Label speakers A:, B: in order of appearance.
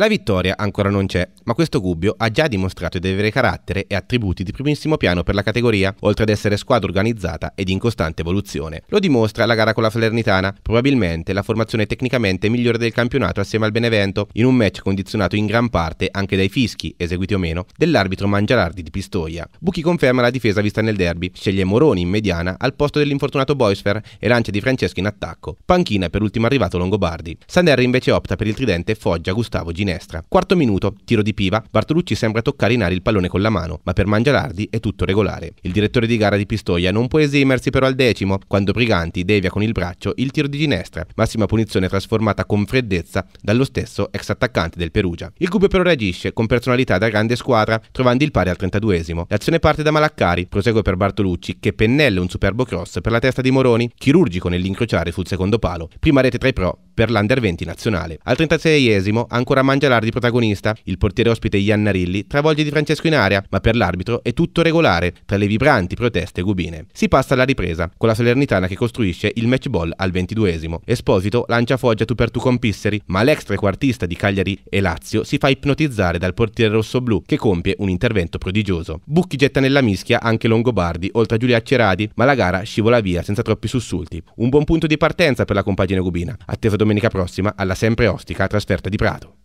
A: La vittoria ancora non c'è, ma questo Gubbio ha già dimostrato di avere carattere e attributi di primissimo piano per la categoria, oltre ad essere squadra organizzata ed in costante evoluzione. Lo dimostra la gara con la Salernitana, probabilmente la formazione tecnicamente migliore del campionato assieme al Benevento, in un match condizionato in gran parte anche dai fischi, eseguiti o meno, dell'arbitro Mangiarardi di Pistoia. Buchi conferma la difesa vista nel derby, sceglie Moroni in mediana al posto dell'infortunato Boisfer e lancia di Francesco in attacco. Panchina per ultimo arrivato Longobardi. Sander invece opta per il tridente Foggia Gustavo Ginelli finestra. Quarto minuto, tiro di piva, Bartolucci sembra toccare in aria il pallone con la mano, ma per Mangialardi è tutto regolare. Il direttore di gara di Pistoia non può esimersi però al decimo, quando Briganti devia con il braccio il tiro di ginestra, massima punizione trasformata con freddezza dallo stesso ex attaccante del Perugia. Il Gubbio però reagisce con personalità da grande squadra, trovando il pari al 32esimo. L'azione parte da Malaccari, prosegue per Bartolucci, che pennella un superbo cross per la testa di Moroni, chirurgico nell'incrociare sul secondo palo. Prima rete tra i pro per l'Under 20 nazionale. Al 36esimo ancora di protagonista. Il portiere ospite Iannarilli travolge Di Francesco in area, ma per l'arbitro è tutto regolare, tra le vibranti proteste gubine. Si passa alla ripresa, con la Salernitana che costruisce il match ball al 22esimo. Esposito lancia Foggia tu per tu con Pisseri, ma l'ex trequartista di Cagliari e Lazio si fa ipnotizzare dal portiere rossoblù che compie un intervento prodigioso. Bucchi getta nella mischia anche Longobardi, oltre a Giulia Radi, ma la gara scivola via senza troppi sussulti. Un buon punto di partenza per la compagine gubina, attesa domenica prossima alla sempre ostica trasferta di Prato.